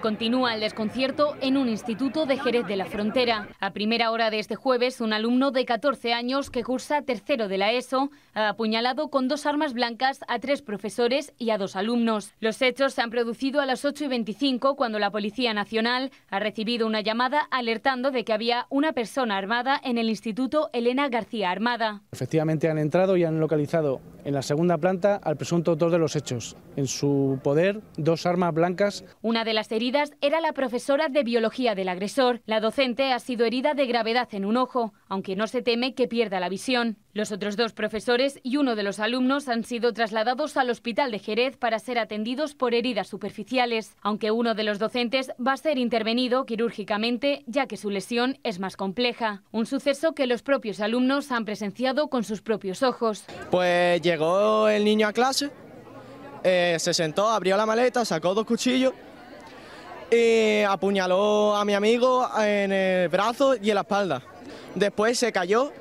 Continúa el desconcierto en un instituto de Jerez de la Frontera. A primera hora de este jueves, un alumno de 14 años que cursa tercero de la ESO ha apuñalado con dos armas blancas a tres profesores y a dos alumnos. Los hechos se han producido a las 8 y 25 cuando la Policía Nacional ha recibido una llamada alertando de que había una persona armada en el instituto Elena García Armada. Efectivamente han entrado y han localizado en la segunda planta al presunto autor de los hechos. En su poder, dos armas blancas. Una de las heridas era la profesora de biología del agresor. La docente ha sido herida de gravedad en un ojo, aunque no se teme que pierda la visión. Los otros dos profesores y uno de los alumnos han sido trasladados al hospital de Jerez para ser atendidos por heridas superficiales, aunque uno de los docentes va a ser intervenido quirúrgicamente ya que su lesión es más compleja, un suceso que los propios alumnos han presenciado con sus propios ojos. Pues llegó el niño a clase, eh, se sentó, abrió la maleta, sacó dos cuchillos y apuñaló a mi amigo en el brazo y en la espalda. Después se cayó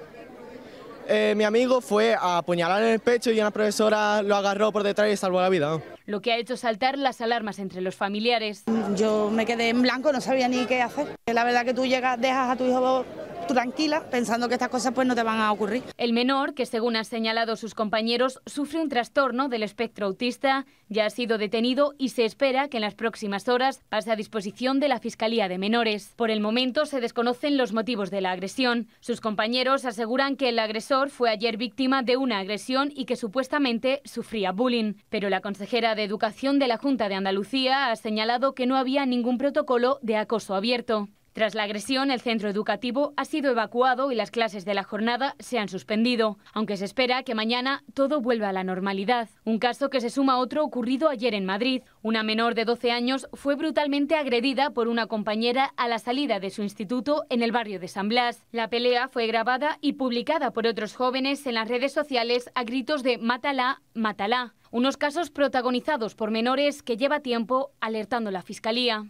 eh, mi amigo fue a apuñalar en el pecho y una profesora lo agarró por detrás y salvó la vida. Lo que ha hecho saltar las alarmas entre los familiares. Yo me quedé en blanco, no sabía ni qué hacer. La verdad que tú llegas, dejas a tu hijo tranquila pensando que estas cosas pues no te van a ocurrir. El menor, que según han señalado sus compañeros, sufre un trastorno del espectro autista, ya ha sido detenido y se espera que en las próximas horas pase a disposición de la Fiscalía de Menores. Por el momento se desconocen los motivos de la agresión. Sus compañeros aseguran que el agresor fue ayer víctima de una agresión y que supuestamente sufría bullying, pero la consejera de Educación de la Junta de Andalucía ha señalado que no había ningún protocolo de acoso abierto. Tras la agresión, el centro educativo ha sido evacuado y las clases de la jornada se han suspendido, aunque se espera que mañana todo vuelva a la normalidad. Un caso que se suma a otro ocurrido ayer en Madrid. Una menor de 12 años fue brutalmente agredida por una compañera a la salida de su instituto en el barrio de San Blas. La pelea fue grabada y publicada por otros jóvenes en las redes sociales a gritos de Mátala, Mátala. Unos casos protagonizados por menores que lleva tiempo alertando la Fiscalía.